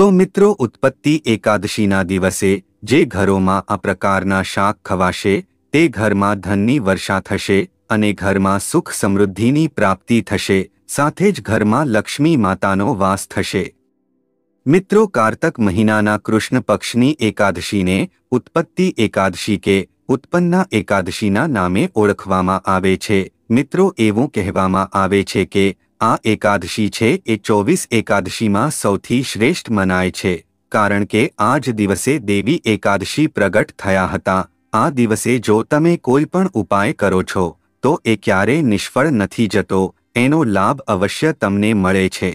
તો મિત્રો ઉત્પત્તિ એકાદશીના દિવસે જે ઘરોમાં આ પ્રકારના શાક ખવાશે તે ઘરમાં ધનની વર્ષા થશે અને ઘરમાં સુખ સમૃદ્ધિની પ્રાપ્તિ થશે સાથે જ ઘરમાં લક્ષ્મી માતાનો વાસ થશે મિત્રો કારતક મહિનાના કૃષ્ણ પક્ષની એકાદશીને ઉત્પત્તિ એકાદશી કે ઉત્પન્ના એકાદશીના નામે ઓળખવામાં આવે છે મિત્રો એવું કહેવામાં આવે છે કે આ એકાદશી છે એ ચોવીસ એકાદશીમાં સૌથી શ્રેષ્ઠ મનાય છે કારણ કે આ જ દિવસે દેવી એકાદશી પ્રગટ થયા હતા આ દિવસે જો તમે કોઈ પણ ઉપાય કરો છો તો એ ક્યારે નિષ્ફળ નથી જતો એનો લાભ અવશ્ય તમને મળે છે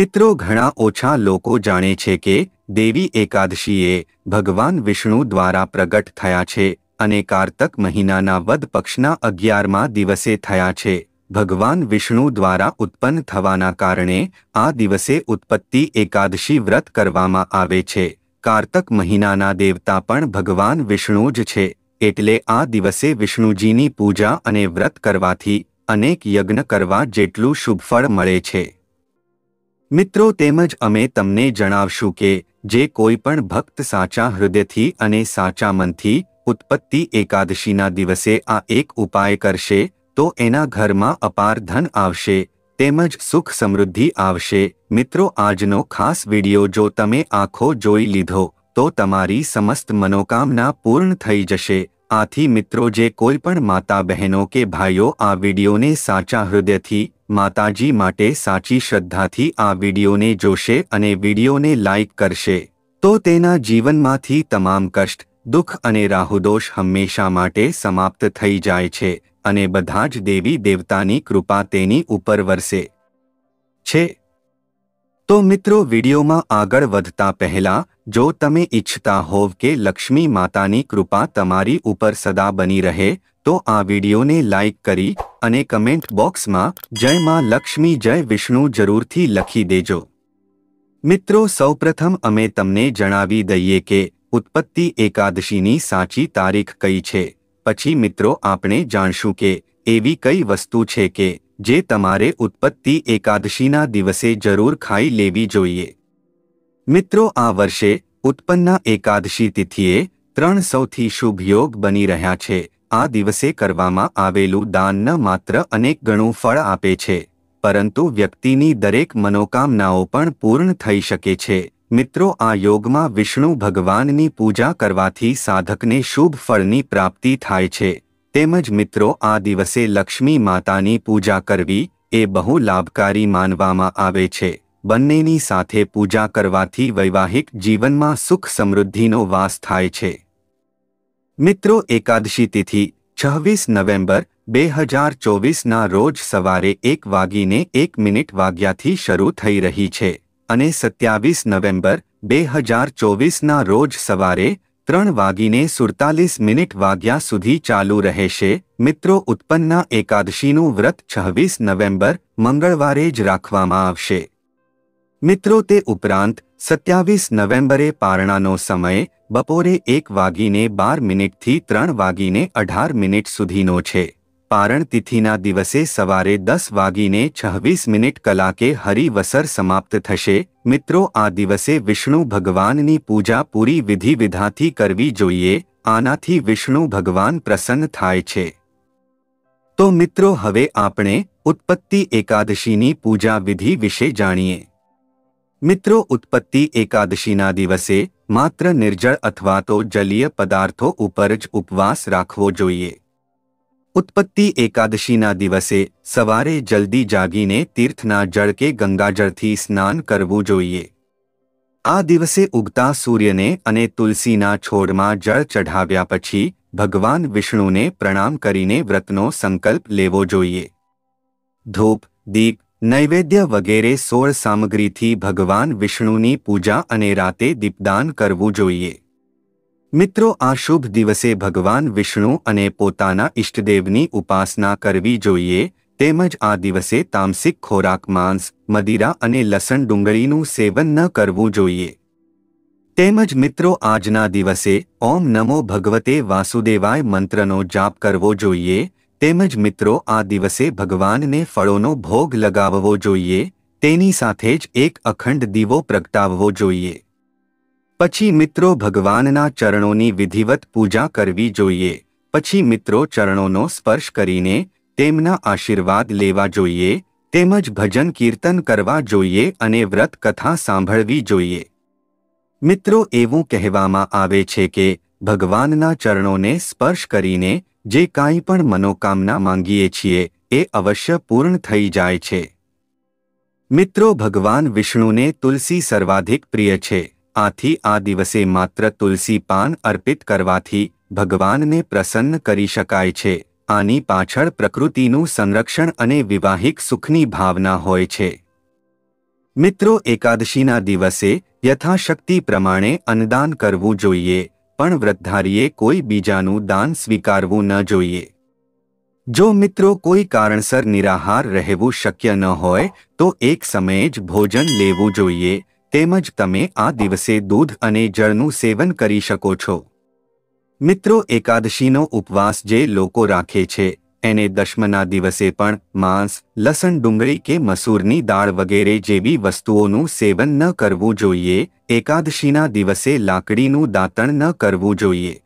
મિત્રો ઘણા ઓછા લોકો જાણે છે કે દેવી એકાદશીએ ભગવાન વિષ્ણુ દ્વારા પ્રગટ થયા છે અને કારતક મહિનાના વદ પક્ષના અગિયારમા દિવસે થયા છે ભગવાન વિષ્ણુ દ્વારા ઉત્પન્ન થવાના કારણે આ દિવસે ઉત્પત્તિ એકાદશી વ્રત કરવામાં આવે છે કાર્તક મહિનાના દેવતા પણ ભગવાન વિષ્ણુ જ છે એટલે આ દિવસે વિષ્ણુજીની પૂજા અને વ્રત કરવાથી અનેક યજ્ઞ કરવા જેટલું શુભફળ મળે છે મિત્રો તેમજ અમે તમને જણાવશું કે જે કોઈ પણ ભક્ત સાચા હૃદયથી અને સાચા મનથી ઉત્પત્તિ એકાદશીના દિવસે આ એક ઉપાય કરશે તો એના ઘરમાં અપાર ધન આવશે તેમજ સુખ સમૃદ્ધિ આવશે મિત્રો આજનો ખાસ વિડિયો જો તમે આખો જોઈ લીધો તો તમારી સમસ્ત મનોકામના પૂર્ણ થઈ જશે આથી મિત્રો જે કોઈ પણ માતા બહેનો કે ભાઈઓ આ વિડિયોને સાચા હૃદયથી માતાજી માટે સાચી શ્રદ્ધાથી આ વિડિયોને જોશે અને વિડિયોને લાઇક કરશે તો તેના જીવનમાંથી તમામ કષ્ટ દુઃખ અને રાહુદોષ હંમેશા માટે સમાપ્ત થઈ જાય છે અને બધા જ દેવી દેવતાની કૃપા તેની ઉપર વરસે છે તો મિત્રો વિડીયોમાં આગળ વધતા પહેલા જો તમે ઈચ્છતા હોવ કે લક્ષ્મી માતાની કૃપા તમારી ઉપર સદા બની રહે તો આ વિડીયોને લાઇક કરી અને કમેન્ટ બોક્સમાં જય માં લક્ષ્મી જય વિષ્ણુ જરૂરથી લખી દેજો મિત્રો સૌપ્રથમ અમે તમને જણાવી દઈએ કે ઉત્પત્તિ એકાદશીની સાચી તારીખ કઈ છે પછી મિત્રો આપણે જાણશું કે એવી કઈ વસ્તુ છે કે જે તમારે ઉત્પત્તિ એકાદશીના દિવસે જરૂર ખાઈ લેવી જોઈએ મિત્રો આ વર્ષે ઉત્પન્ના એકાદશી તિથિએ ત્રણ સૌથી શુભ યોગ બની રહ્યા છે આ દિવસે કરવામાં આવેલું દાન ન માત્ર અનેક ગણું ફળ આપે છે પરંતુ વ્યક્તિની દરેક મનોકામનાઓ પણ પૂર્ણ થઈ શકે છે મિત્રો આ યોગમાં વિષ્ણુ ભગવાનની પૂજા કરવાથી સાધકને શુભ ફળની પ્રાપ્તિ થાય છે તેમજ મિત્રો આ દિવસે લક્ષ્મી માતાની પૂજા કરવી એ બહુ લાભકારી માનવામાં આવે છે બંનેની સાથે પૂજા કરવાથી વૈવાહિક જીવનમાં સુખ સમૃદ્ધિનો વાસ થાય છે મિત્રો એકાદશી તિથિ છવ્વીસ નવેમ્બર બે હજાર ચોવીસના રોજ સવારે એક વાગીને એક મિનિટ વાગ્યાથી શરૂ થઈ રહી છે અને સત્યાવીસ નવેમ્બર બે હજાર ચોવીસના રોજ સવારે ત્રણ વાગીને સુડતાલીસ મિનિટ વાગ્યા સુધી ચાલુ રહેશે મિત્રો ઉત્પન્નના એકાદશીનું વ્રત છવ્વીસ નવેમ્બર મંગળવારે જ રાખવામાં આવશે મિત્રો તે ઉપરાંત સત્યાવીસ નવેમ્બરે પારણાનો સમય બપોરે એક વાગીને બાર મિનિટથી ત્રણ વાગીને અઢાર મિનિટ સુધીનો છે पारण तिथिना दिवसे सवारे दस वगीने छवीस मिनिट कलाके हरिवसर समाप्त थे मित्रों आ दिवसे विष्णु भगवानी पूजा पूरी विधि विधा करवी जो आना विष्णु भगवान प्रसन्न थाय तो मित्रों हवे अपने उत्पत्ति एकादशीनी पूजा विधि विषे जाए मित्रों उत्पत्ति एकादशीना दिवसे मात्र निर्जल अथवा तो जलीय पदार्थों पर उपवास राखवो जो ઉત્પત્તિ એકાદશીના દિવસે સવારે જલ્દી જાગીને તીર્થના જળ કે ગંગાજળથી સ્નાન કરવું જોઈએ આ દિવસે ઉગતા સૂર્યને અને તુલસીના છોડમાં જળ ચઢાવ્યા પછી ભગવાન વિષ્ણુને પ્રણામ કરીને વ્રતનો સંકલ્પ લેવો જોઈએ ધૂપ દીપ નૈવેદ્ય વગેરે સોળ સામગ્રીથી ભગવાન વિષ્ણુની પૂજા અને રાતે દીપદાન કરવું જોઈએ મિત્રો આ શુભ દિવસે ભગવાન વિષ્ણુ અને પોતાના ઇષ્ટદેવની ઉપાસના કરવી જોઈએ તેમજ આ દિવસે તામસિક ખોરાક માંસ મદિરા અને લસણ ડુંગળીનું સેવન ન કરવું જોઈએ તેમજ મિત્રો આજના દિવસે ઓમ નમો ભગવતે વાસુદેવાય મંત્રનો જાપ કરવો જોઈએ તેમજ મિત્રો આ દિવસે ભગવાનને ફળોનો ભોગ લગાવવો જોઈએ તેની સાથે જ એક અખંડ દીવો પ્રગટાવવો જોઈએ પછી મિત્રો ભગવાનના ચરણોની વિધિવત પૂજા કરવી જોઈએ પછી મિત્રો ચરણોનો સ્પર્શ કરીને તેમના આશીર્વાદ લેવા જોઈએ તેમજ ભજન કીર્તન કરવા જોઈએ અને વ્રત કથા સાંભળવી જોઈએ મિત્રો એવું કહેવામાં આવે છે કે ભગવાનના ચરણોને સ્પર્શ કરીને જે કાંઈ પણ મનોકામના માંગીએ છીએ એ અવશ્ય પૂર્ણ થઈ જાય છે મિત્રો ભગવાન વિષ્ણુને તુલસી સર્વાધિક પ્રિય છે આથી આ દિવસે માત્ર તુલસી પાન અર્પિત કરવાથી ભગવાનને પ્રસન્ન કરી શકાય છે આની પાછળ પ્રકૃતિનું સંરક્ષણ અને વિવાહિક સુખની ભાવના હોય છે મિત્રો એકાદશીના દિવસે યથાશક્તિ પ્રમાણે અન્નદાન કરવું જોઈએ પણ વ્રતધારીએ કોઈ બીજાનું દાન સ્વીકારવું ન જોઈએ જો મિત્રો કોઈ કારણસર નિરાહાર રહેવું શક્ય ન હોય તો એક સમયે જ ભોજન લેવું જોઈએ તેમજ તમે આ દિવસે દૂધ અને જળનું સેવન કરી શકો છો મિત્રો એકાદશીનો ઉપવાસ જે લોકો રાખે છે એને દશમના દિવસે પણ માંસ લસણ ડુંગળી કે મસૂરની દાળ વગેરે જેવી વસ્તુઓનું સેવન ન કરવું જોઈએ એકાદશીના દિવસે લાકડીનું દાંતણ ન કરવું જોઈએ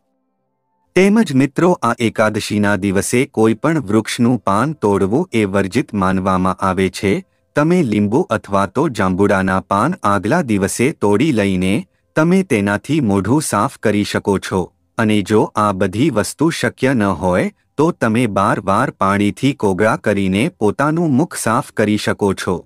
તેમજ મિત્રો આ એકાદશીના દિવસે કોઈ પણ વૃક્ષનું પાન તોડવું એ વર્જિત માનવામાં આવે છે તમે લીંબુ અથવા તો જાંબુડાના પાન આગલા દિવસે તોડી લઈને તમે તેનાથી મોઢું સાફ કરી શકો છો અને જો આ બધી વસ્તુ શક્ય ન હોય તો તમે બાર વાર પાણીથી કોગળા કરીને પોતાનું મુખ સાફ કરી શકો છો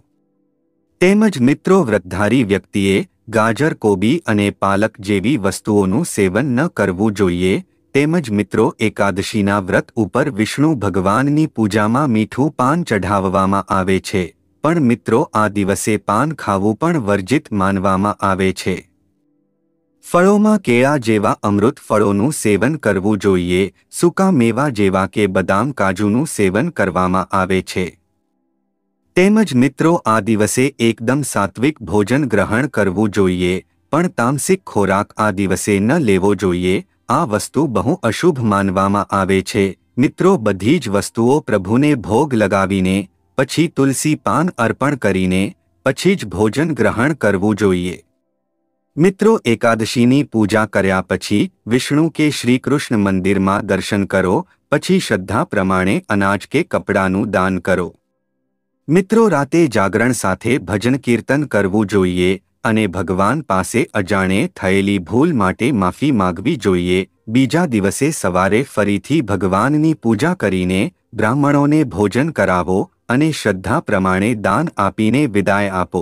તેમજ મિત્રો વ્રતધારી વ્યક્તિએ ગાજર કોબી અને પાલક જેવી વસ્તુઓનું સેવન ન કરવું જોઈએ તેમજ મિત્રો એકાદશીના વ્રત ઉપર વિષ્ણુ ભગવાનની પૂજામાં મીઠું પાન ચઢાવવામાં આવે છે પણ મિત્રો આ દિવસે પાન ખાવું પણ વર્જિત માનવામાં આવે છે ફળોમાં કેળા જેવા અમૃત ફળોનું સેવન કરવું જોઈએ સૂકા મેવા જેવા કે બદામ કાજુનું સેવન કરવામાં આવે છે તેમજ મિત્રો આ દિવસે એકદમ સાત્વિક ભોજન ગ્રહણ કરવું જોઈએ પણ તામસિક ખોરાક આ દિવસે ન લેવો જોઈએ આ વસ્તુ બહુ અશુભ માનવામાં આવે છે મિત્રો બધી જ વસ્તુઓ પ્રભુને ભોગ લગાવીને પછી તુલસી પાન અર્પણ કરીને પછી જ ભોજન ગ્રહણ કરવું જોઈએ મિત્રો એકાદશીની પૂજા કર્યા પછી વિષ્ણુ કે શ્રીકૃષ્ણ મંદિરમાં દર્શન કરો પછી શ્રદ્ધા પ્રમાણે અનાજ કે કપડાનું દાન કરો મિત્રો રાતે જાગરણ સાથે ભજન કીર્તન કરવું જોઈએ અને ભગવાન પાસે અજાણે થયેલી ભૂલ માટે માફી માગવી જોઈએ બીજા દિવસે સવારે ફરીથી ભગવાનની પૂજા કરીને બ્રાહ્મણોને ભોજન કરાવો અને શ્રદ્ધા પ્રમાણે દાન આપીને વિદાય આપો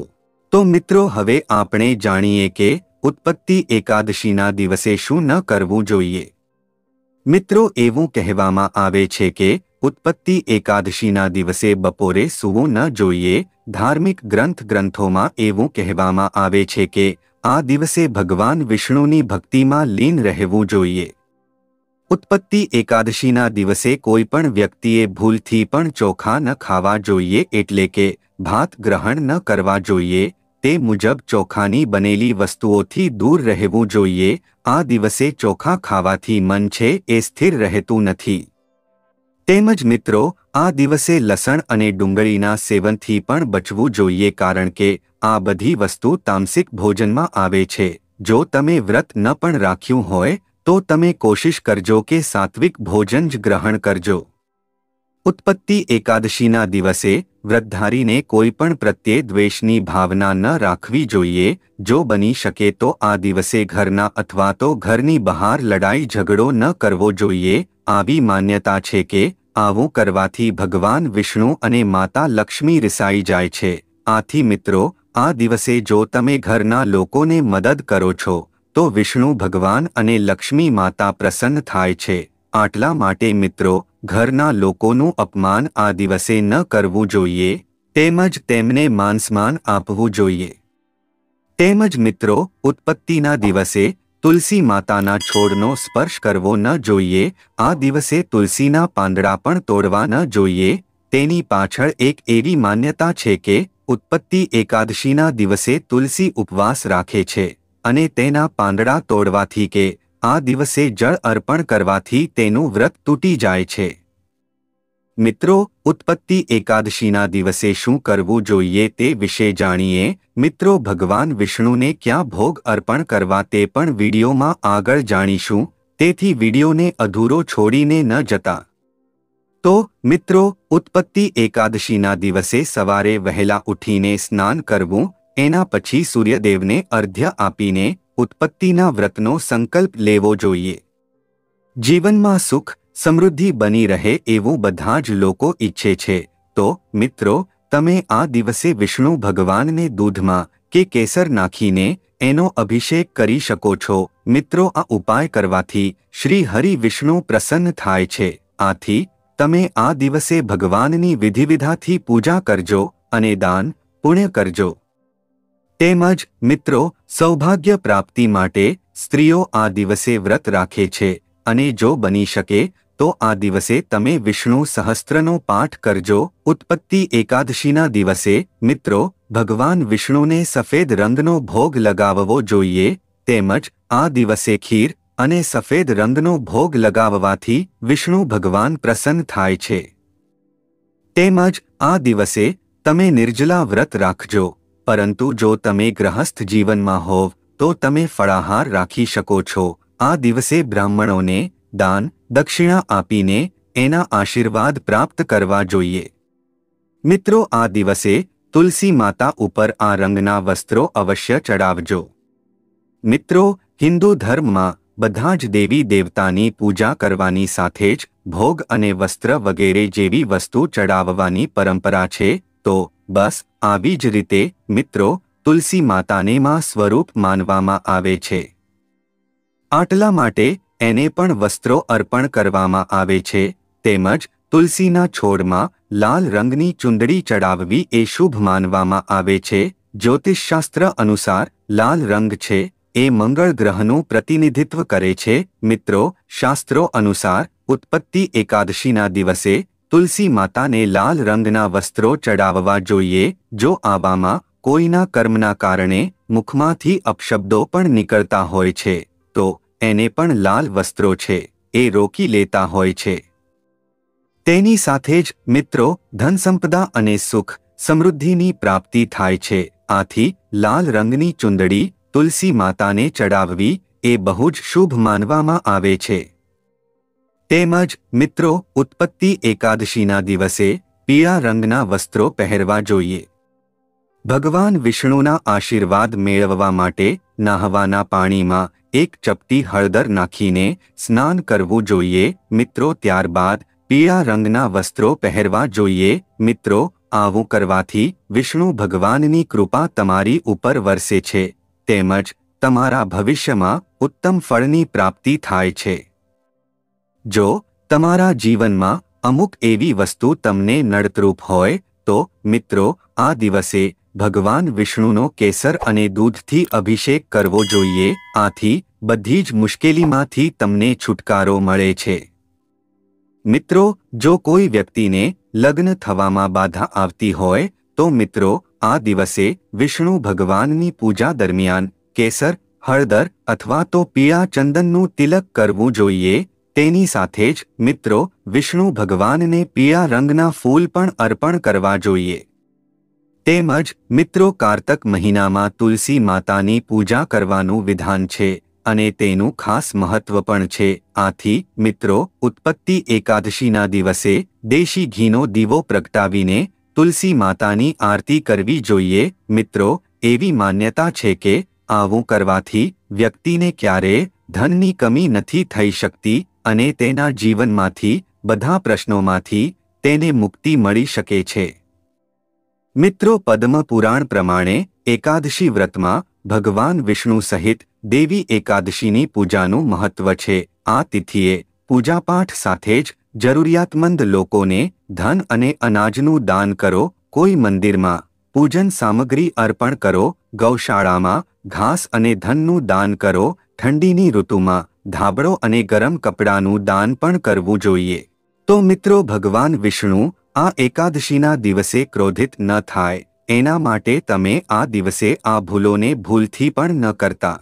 તો મિત્રો હવે આપણે જાણીએ કે ઉત્પત્તિ એકાદશીના દિવસે શું ન કરવું જોઈએ મિત્રો એવું કહેવામાં આવે છે કે ઉત્પત્તિ એકાદશીના દિવસે બપોરે સૂવું ન જોઈએ ધાર્મિક ગ્રંથ ગ્રંથોમાં એવું કહેવામાં આવે છે કે આ દિવસે ભગવાન વિષ્ણુની ભક્તિમાં લીન રહેવું જોઈએ ઉત્પત્તિ એકાદશીના દિવસે કોઈ પણ વ્યક્તિએ ભૂલથી પણ ચોખા ન ખાવા જોઈએ એટલે કે ભાત ગ્રહણ ન કરવા જોઈએ તે મુજબ ચોખાની બનેલી વસ્તુઓથી દૂર રહેવું જોઈએ આ દિવસે ચોખા ખાવાથી મન છે એ સ્થિર રહેતું નથી તેમજ મિત્રો આ દિવસે લસણ અને ડુંગળીના સેવનથી પણ બચવું જોઈએ કારણ કે આ બધી વસ્તુ તામસિક ભોજનમાં આવે છે જો તમે વ્રત ન પણ રાખ્યું હોય તો તમે કોશિશ કરજો કે સાત્વિક ભોજન જ ગ્રહણ કરજો ઉત્પત્તિ એકાદશીના દિવસે વ્રતધારીને કોઈ પણ પ્રત્યે દ્વેષની ભાવના ન રાખવી જોઈએ જો બની શકે તો આ દિવસે ઘરના અથવા તો ઘરની બહાર લડાઈ ઝઘડો ન કરવો જોઈએ આવી માન્યતા છે કે આવું કરવાથી ભગવાન વિષ્ણુ અને માતા લક્ષ્મી રિસાઈ જાય છે આથી મિત્રો આ દિવસે જો તમે ઘરના લોકોને મદદ કરો છો તો વિષ્ણુ ભગવાન અને લક્ષ્મી માતા પ્રસન્ન થાય છે આટલા માટે મિત્રો ઘરના લોકોનું અપમાન આ દિવસે ન કરવું જોઈએ તેમજ તેમને માનસમાન આપવું જોઈએ તેમજ મિત્રો ઉત્પત્તિના દિવસે તુલસી માતાના છોડનો સ્પર્શ કરવો ન જોઈએ આ દિવસે તુલસીના પાંદડા પણ તોડવા ન જોઈએ તેની પાછળ એક એવી માન્યતા છે કે ઉત્પત્તિ એકાદશીના દિવસે તુલસી ઉપવાસ રાખે છે અને તેના પાંદડા તોડવાથી કે આ દિવસે જળ અર્પણ કરવાથી તેનું વ્રત તૂટી જાય છે મિત્રો ઉત્પત્તિ એકાદશીના દિવસે શું કરવું જોઈએ તે વિશે જાણીએ મિત્રો ભગવાન વિષ્ણુને ક્યાં ભોગ અર્પણ કરવા તે પણ વિડીયોમાં આગળ જાણીશું તેથી વિડીયોને અધૂરો છોડીને ન જતા તો મિત્રો ઉત્પત્તિ એકાદશીના દિવસે સવારે વહેલા ઉઠીને સ્નાન કરવું એના પછી સૂર્યદેવને અર્ધ્ય આપીને ઉત્પત્તિના વ્રતનો સંકલ્પ લેવો જોઈએ જીવનમાં સુખ સમૃદ્ધિ બની રહે એવું બધા જ લોકો ઈચ્છે છે તો મિત્રો તમે આ દિવસે વિષ્ણુ ભગવાનને દૂધમાં કે કેસર નાખીને એનો અભિષેક કરી શકો છો મિત્રો આ ઉપાય કરવાથી શ્રી હરિ વિષ્ણુ પ્રસન્ન થાય છે આથી તમે આ દિવસે ભગવાનની વિધિવિધાથી પૂજા કરજો અને દાન પુણ્ય કરજો તેમજ મિત્રો સૌભાગ્ય પ્રાપ્તિ માટે સ્ત્રીઓ આ દિવસે વ્રત રાખે છે અને જો બની શકે તો આ દિવસે તમે વિષ્ણુ સહસ્ત્રનો પાઠ કરજો ઉત્પત્તિ એકાદશીના દિવસે મિત્રો ભગવાન વિષ્ણુને સફેદ રંગનો ભોગ લગાવવો જોઈએ તેમજ આ દિવસે ખીર અને સફેદ રંગનો ભોગ લગાવવાથી વિષ્ણુ ભગવાન પ્રસન્ન થાય છે તેમજ આ દિવસે તમે નિર્જલા વ્રત રાખજો પરંતુ જો તમે ગ્રહસ્થ જીવનમાં હોવ તો તમે ફળાહાર રાખી શકો છો આ દિવસે બ્રાહ્મણોને દાન દક્ષિણા આપીને એના આશીર્વાદ પ્રાપ્ત કરવા જોઈએ મિત્રો આ દિવસે તુલસી માતા ઉપર આ રંગના વસ્ત્રો અવશ્ય ચડાવજો મિત્રો હિન્દુ ધર્મમાં બધા જ દેવી દેવતાની પૂજા કરવાની સાથે જ ભોગ અને વસ્ત્ર વગેરે જેવી વસ્તુ ચડાવવાની પરંપરા છે તો બસ આવી જ રીતે મિત્રો તુલસી માતાને માં સ્વરૂપ માનવામાં આવે છે આટલા માટે એને પણ વસ્ત્રો અર્પણ કરવામાં આવે છે તેમજ તુલસીના છોડમાં લાલ રંગની ચુંદડી ચડાવવી એ શુભ માનવામાં આવે છે જ્યોતિષશાસ્ત્ર અનુસાર લાલ રંગ છે એ મંગળ ગ્રહનું પ્રતિનિધિત્વ કરે છે મિત્રો શાસ્ત્રો અનુસાર ઉત્પત્તિ એકાદશીના દિવસે તુલસી માતાને લાલ રંગના વસ્ત્રો ચડાવવા જોઈએ જો આવામાં કોઈના કર્મના કારણે મુખમાંથી અપશબ્દો પણ નીકળતા હોય છે તો એને પણ લાલ વસ્ત્રો છે એ રોકી લેતા હોય છે તેની સાથે જ મિત્રો ધનસંપદા અને સુખ સમૃદ્ધિની પ્રાપ્તિ થાય છે આથી લાલ રંગની ચુંદડી તુલસી માતાને ચડાવવી એ બહુ જ શુભ માનવામાં આવે છે તેમજ મિત્રો ઉત્પત્તિ એકાદશીના દિવસે પીળા રંગના વસ્ત્રો પહેરવા જોઈએ ભગવાન વિષ્ણુના આશીર્વાદ મેળવવા માટે નાહવાના પાણીમાં એક ચપટી હળદર નાખીને સ્નાન કરવું જોઈએ મિત્રો ત્યારબાદ પીળા રંગના વસ્ત્રો પહેરવા જોઈએ મિત્રો આવું કરવાથી વિષ્ણુ ભગવાનની કૃપા તમારી ઉપર વરસે છે તેમજ તમારા ભવિષ્યમાં ઉત્તમ ફળની પ્રાપ્તિ થાય છે જો તમારા જીવનમાં અમુક એવી વસ્તુ તમને નડતરૂપ હોય તો મિત્રો આ દિવસે ભગવાન વિષ્ણુનો કેસર અને દૂધથી અભિષેક કરવો જોઈએ આથી બધી જ મુશ્કેલીમાંથી તમને છુટકારો મળે છે મિત્રો જો કોઈ વ્યક્તિને લગ્ન થવામાં બાધા આવતી હોય તો મિત્રો આ દિવસે વિષ્ણુ ભગવાનની પૂજા દરમિયાન કેસર હળદર અથવા તો પીળા ચંદનનું તિલક કરવું જોઈએ તેની સાથે જ મિત્રો વિષ્ણુ ભગવાનને પીળા રંગના ફૂલ પણ અર્પણ કરવા જોઈએ તેમજ મિત્રો કારતક મહિનામાં તુલસી માતાની પૂજા કરવાનું વિધાન છે અને તેનું ખાસ મહત્વ પણ છે આથી મિત્રો ઉત્પત્તિ એકાદશીના દિવસે દેશી ઘીનો દીવો પ્રગટાવીને તુલસી માતાની આરતી કરવી જોઈએ મિત્રો એવી માન્યતા છે કે આવું કરવાથી વ્યક્તિને ક્યારેય ધનની કમી નથી થઈ શકતી અને તેના જીવનમાંથી બધા પ્રશ્નોમાંથી તેને મુક્તિ મળી શકે છે મિત્રો પદ્મ પુરાણ પ્રમાણે એકાદશી વ્રતમાં ભગવાન વિષ્ણુ સહિત દેવી એકાદશીની પૂજાનું મહત્વ છે આ તિથિએ પૂજાપાઠ સાથે જ જરૂરિયાતમંદ લોકોને ધન અને અનાજનું દાન કરો કોઈ મંદિરમાં પૂજન સામગ્રી અર્પણ કરો ગૌશાળામાં ઘાસ અને ધનનું દાન કરો ઠંડીની ઋતુમાં ધાબળો અને ગરમ કપડાનું દાન પણ કરવું જોઈએ તો મિત્રો ભગવાન વિષ્ણુ આ એકાદશીના દિવસે ક્રોધિત ન થાય એના માટે તમે આ દિવસે આ ભૂલોને ભૂલથી પણ ન કરતા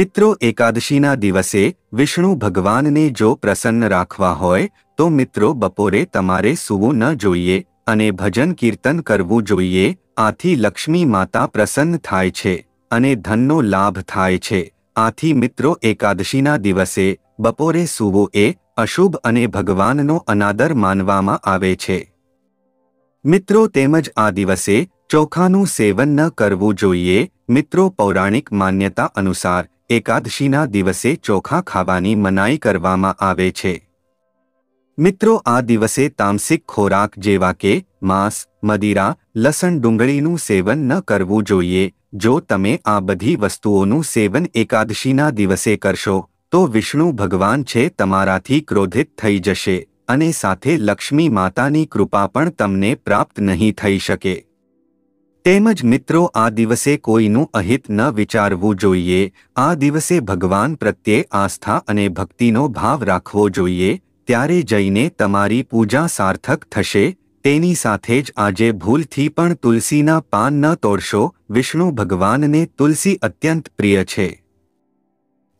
મિત્રો એકાદશીના દિવસે વિષ્ણુ ભગવાનને જો પ્રસન્ન રાખવા હોય તો મિત્રો બપોરે તમારે સૂવું ન જોઈએ અને ભજન કીર્તન કરવું જોઈએ આથી લક્ષ્મી માતા પ્રસન્ન થાય છે અને ધનનો લાભ થાય છે આથી મિત્રો એકાદશીના દિવસે બપોરે સૂવો એ અશુભ અને ભગવાનનો અનાદર માનવામાં આવે છે મિત્રો તેમજ આ દિવસે ચોખાનું સેવન ન કરવું જોઈએ મિત્રો પૌરાણિક માન્યતા અનુસાર એકાદશીના દિવસે ચોખા ખાવાની મનાઈ કરવામાં આવે છે મિત્રો આ દિવસે તામસિક ખોરાક જેવા કે માંસ મદિરા લસણ ડુંગળીનું સેવન ન કરવું જોઈએ જો તમે આ બધી વસ્તુઓનું સેવન એકાદશીના દિવસે કરશો તો વિષ્ણુ ભગવાન છે તમારાથી ક્રોધિત થઈ જશે અને સાથે લક્ષ્મી માતાની કૃપા પણ તમને પ્રાપ્ત નહીં થઈ શકે તેમજ મિત્રો આ દિવસે કોઈનું અહિત ન વિચારવું જોઈએ આ દિવસે ભગવાન પ્રત્યે આસ્થા અને ભક્તિનો ભાવ રાખવો જોઈએ ત્યારે જઈને તમારી પૂજા સાર્થક થશે તેની સાથે જ આજે ભૂલથી પણ તુલસીના પાન ન તોડશો વિષ્ણુ ભગવાનને તુલસી અત્યંત પ્રિય છે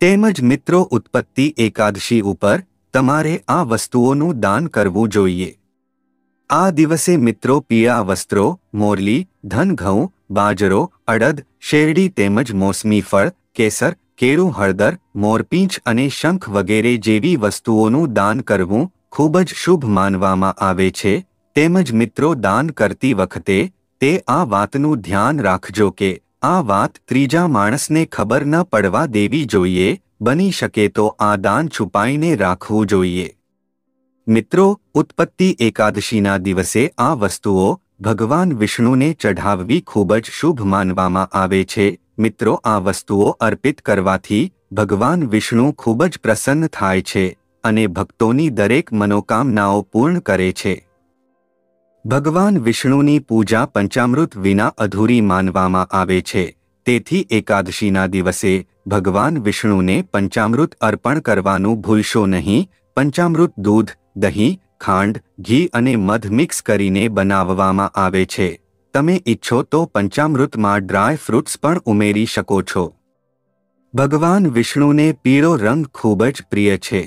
તેમજ મિત્રો ઉત્પત્તિ એકાદશી ઉપર તમારે આ વસ્તુઓનું દાન કરવું જોઈએ આ દિવસે મિત્રો પિયા વસ્ત્રો મોરલી ધન ઘઉં બાજરો અડદ શેરડી તેમજ મોસમી ફળ કેસર કેળું હળદર મોરપીંછ અને શંખ વગેરે જેવી વસ્તુઓનું દાન કરવું ખૂબ જ શુભ માનવામાં આવે છે તેમજ મિત્રો દાન કરતી વખતે તે આ વાતનું ધ્યાન રાખજો કે આ વાત ત્રીજા માણસને ખબર ન પડવા દેવી જોઈએ બની શકે તો આ દાન છુપાઈને રાખવું જોઈએ મિત્રો ઉત્પત્તિ એકાદશીના દિવસે આ વસ્તુઓ ભગવાન વિષ્ણુને ચઢાવવી ખૂબ જ શુભ માનવામાં આવે છે મિત્રો આ વસ્તુઓ અર્પિત કરવાથી ભગવાન વિષ્ણુ ખૂબ જ પ્રસન્ન થાય છે અને ભક્તોની દરેક મનોકામનાઓ પૂર્ણ કરે છે ભગવાન વિષ્ણુની પૂજા પંચામૃત વિના અધૂરી માનવામાં આવે છે તેથી એકાદશીના દિવસે ભગવાન વિષ્ણુને પંચામૃત અર્પણ કરવાનું ભૂલશો નહીં પંચામૃત દૂધ દહીં ખાંડ ઘી અને મધ મિક્સ કરીને બનાવવામાં આવે છે તમે ઈચ્છો તો પંચામૃતમાં ડ્રાય ફ્રૂટ્સ પણ ઉમેરી શકો છો ભગવાન વિષ્ણુને પીળો રંગ ખૂબ જ પ્રિય છે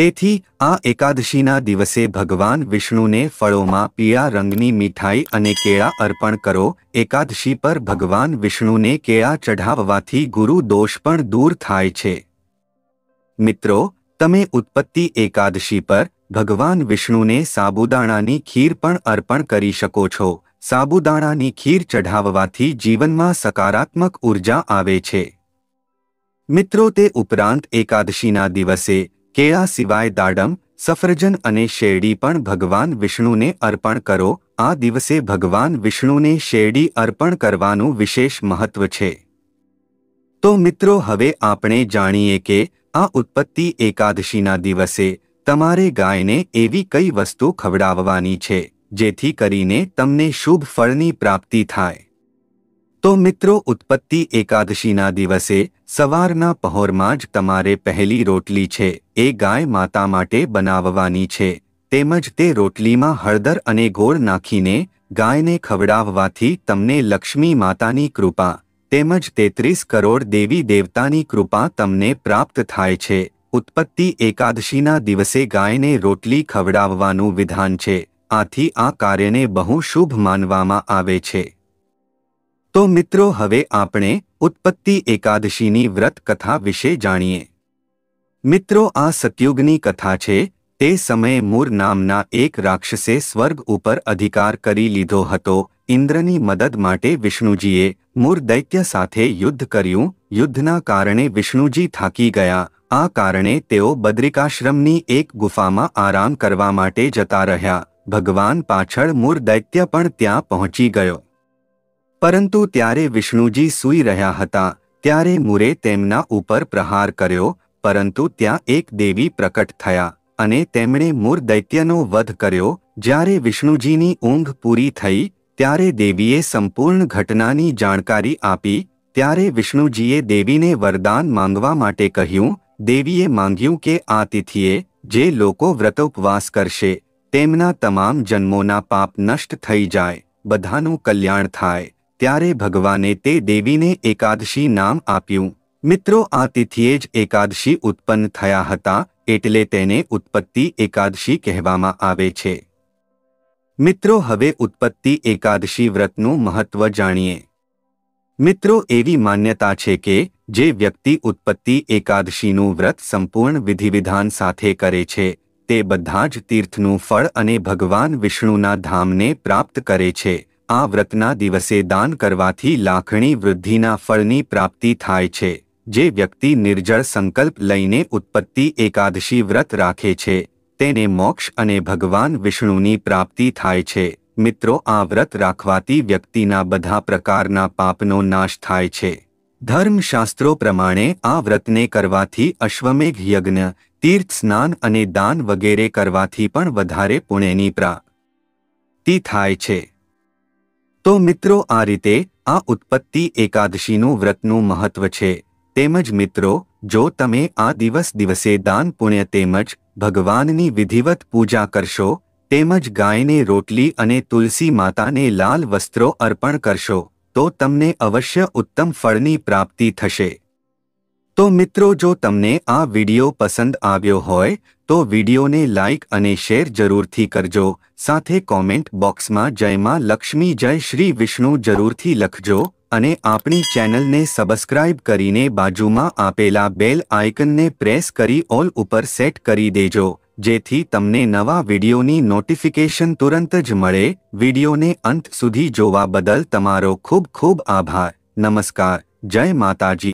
તેથી આ એકાદશીના દિવસે ભગવાન વિષ્ણુને ફળોમાં પીળા રંગની મીઠાઈ અને કેળા અર્પણ કરો એકાદશી પર ભગવાન વિષ્ણુને કેળા ચઢાવવાથી ગુરુ દોષ પણ દૂર થાય છે મિત્રો તમે ઉત્પત્તિ એકાદશી પર ભગવાન વિષ્ણુને સાબુદાણાની ખીર પણ અર્પણ કરી શકો છો સાબુદાણાની ખીર ચઢાવવાથી જીવનમાં સકારાત્મક ઉર્જા આવે છે મિત્રો તે ઉપરાંત એકાદશીના દિવસે કેળા સિવાય દાડમ સફરજન અને શેરડી પણ ભગવાન વિષ્ણુને અર્પણ કરો આ દિવસે ભગવાન વિષ્ણુને શેરડી અર્પણ કરવાનું વિશેષ મહત્વ છે તો મિત્રો હવે આપણે જાણીએ કે આ ઉત્પત્તિ એકાદશીના દિવસે તમારે ગાયને એવી કઈ વસ્તુ ખવડાવવાની છે જેથી કરીને તમને શુભ ફળની પ્રાપ્તિ થાય તો મિત્રો ઉત્પત્તિ એકાદશીના દિવસે સવારના પહોરમાં જ તમારે પહેલી રોટલી છે એ ગાય માતા માટે બનાવવાની છે તેમજ તે રોટલીમાં હળદર અને ગોળ નાખીને ગાયને ખવડાવવાથી તમને લક્ષ્મી માતાની કૃપા તેમજ તેત્રીસ કરોડ દેવી દેવતાની કૃપા તમને પ્રાપ્ત થાય છે ઉત્પત્તિ એકાદશીના દિવસે ગાયને રોટલી ખવડાવવાનું વિધાન છે આથી આ કાર્યને બહુ શુભ માનવામાં આવે છે તો મિત્રો હવે આપણે ઉત્પત્તિ એકાદશીની વ્રત કથા વિશે જાણીએ મિત્રો આ સતયુગની કથા છે તે સમયે મૂર નામના એક રાક્ષસે સ્વર્ગ ઉપર અધિકાર કરી લીધો હતો ઇન્દ્રની મદદ માટે વિષ્ણુજીએ મૂર દૈત્ય સાથે યુદ્ધ કર્યું યુદ્ધના કારણે વિષ્ણુજી થાકી ગયા આ કારણે તેઓ બદ્રિકાશ્રમની એક ગુફામાં આરામ કરવા માટે જતા રહ્યા ભગવાન પાછળ મૂર દૈત્ય પણ ત્યાં પહોંચી ગયો પરંતુ ત્યારે વિષ્ણુજી સૂઈ રહ્યા હતા ત્યારે મુરે તેમના ઉપર પ્રહાર કર્યો પરંતુ ત્યાં એક દેવી પ્રકટ થયા અને તેમણે મૂર દૈત્યનો વધ કર્યો જ્યારે વિષ્ણુજીની ઊંઘ પૂરી થઈ ત્યારે દેવીએ સંપૂર્ણ ઘટનાની જાણકારી આપી ત્યારે વિષ્ણુજીએ દેવીને વરદાન માંગવા માટે કહ્યું દેવીએ માંગ્યું કે આ તિથિએ જે લોકો વ્રતોપવાસ કરશે તેમના તમામ જન્મોના પાપ નષ્ટ થઈ જાય બધાનું કલ્યાણ થાય ત્યારે ભગવાને તે દેવીને એકાદશી નામ આપ્યું મિત્રો આ તિથિએ જ એકાદશી ઉત્પન્ન થયા હતા એટલે તેને ઉત્પત્તિ એકાદશી કહેવામાં આવે છે મિત્રો હવે ઉત્પત્તિ એકાદશી વ્રતનું મહત્વ જાણીએ મિત્રો એવી માન્યતા છે કે જે વ્યક્તિ ઉત્પત્તિ એકાદશીનું વ્રત સંપૂર્ણ વિધિવિધાન સાથે કરે છે તે બધા જ તીર્થનું ફળ અને ભગવાન વિષ્ણુના ધામને પ્રાપ્ત કરે છે આ વ્રતના દિવસે દાન કરવાથી લાખણી વૃદ્ધિના ફળની પ્રાપ્તિ થાય છે જે વ્યક્તિ નિર્જળ સંકલ્પ લઈને ઉત્પત્તિ એકાદશી વ્રત રાખે છે તેને મોક્ષ અને ભગવાન વિષ્ણુની પ્રાપ્તિ થાય છે મિત્રો આ વ્રત રાખવાથી વ્યક્તિના બધા પ્રકારના પાપનો નાશ થાય છે ધર્મશાસ્ત્રો પ્રમાણે આ વ્રતને કરવાથી અશ્વમેઘ યજ્ઞ તીર્થ સ્નાન અને દાન વગેરે કરવાથી પણ વધારે પુણ્યની પ્રાપ્તિ થાય છે તો મિત્રો આ રીતે આ ઉત્પત્તિ એકાદશીનું વ્રતનું મહત્વ છે તેમજ મિત્રો જો તમે આ દિવસ દિવસે દાન પુણ્ય તેમજ ભગવાનની વિધિવત પૂજા કરશો તેમજ ગાયને રોટલી અને તુલસી માતાને લાલ વસ્ત્રો અર્પણ કરશો તો તમને અવશ્ય ઉત્તમ ફળની પ્રાપ્તિ થશે તો મિત્રો જો તમને આ વિડિયો પસંદ આવ્યો હોય તો વિડીયોને લાઇક અને શેર જરૂરથી કરજો સાથે કોમેન્ટ બોક્સમાં જયમાં લક્ષ્મી જય શ્રી વિષ્ણુ જરૂરથી લખજો અને આપણી ચેનલને સબસ્ક્રાઇબ કરીને બાજુમાં આપેલા બેલ આઇકનને પ્રેસ કરી ઓલ ઉપર સેટ કરી દેજો જેથી તમને નવા વિડીયોની નોટિફિકેશન તુરંત જ મળે વિડીયોને અંત સુધી જોવા બદલ તમારો ખૂબ ખૂબ આભાર નમસ્કાર જય માતાજી